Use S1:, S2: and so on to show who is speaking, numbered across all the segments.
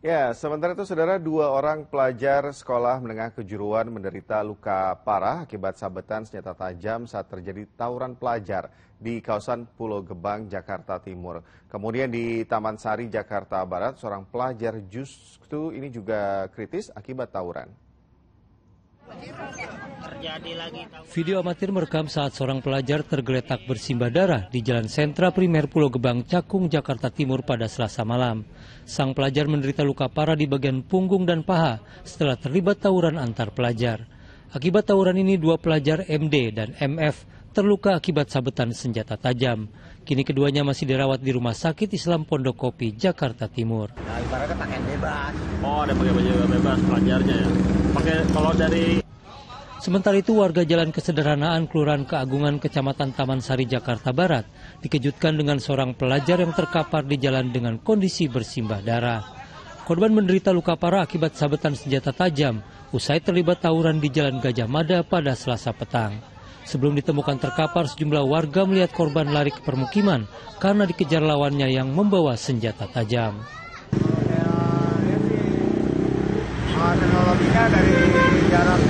S1: Ya, sementara itu saudara dua orang pelajar sekolah menengah kejuruan menderita luka parah akibat sabetan senjata tajam saat terjadi tawuran pelajar di kawasan Pulau Gebang, Jakarta Timur. Kemudian di Taman Sari, Jakarta Barat, seorang pelajar justru ini juga kritis akibat tawuran terjadi lagi.
S2: Video amatir merekam saat seorang pelajar tergeletak bersimbah darah di Jalan Sentra Primer Pulau Gebang, Cakung, Jakarta Timur pada Selasa malam. Sang pelajar menderita luka parah di bagian punggung dan paha setelah terlibat tawuran antar pelajar. Akibat tawuran ini dua pelajar MD dan MF terluka akibat sabetan senjata tajam. Kini keduanya masih dirawat di Rumah Sakit Islam Pondok Kopi Jakarta Timur. Nah,
S1: ibaratnya pakai bebas. Oh, ada pakai baju bebas pelajarnya ya. Pakai kalau dari
S2: Sementara itu warga Jalan Kesederhanaan Kelurahan Keagungan Kecamatan Taman Sari Jakarta Barat dikejutkan dengan seorang pelajar yang terkapar di jalan dengan kondisi bersimbah darah. Korban menderita luka parah akibat sabetan senjata tajam usai terlibat tawuran di Jalan Gajah Mada pada Selasa petang. Sebelum ditemukan terkapar, sejumlah warga melihat korban lari ke permukiman karena dikejar lawannya yang membawa senjata tajam. Ya,
S1: teknologinya dari jarak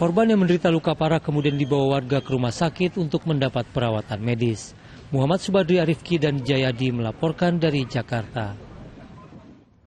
S2: Korban yang menderita luka parah kemudian dibawa warga ke rumah sakit untuk mendapat perawatan medis. Muhammad Subadri Arifki dan Jayadi melaporkan dari Jakarta.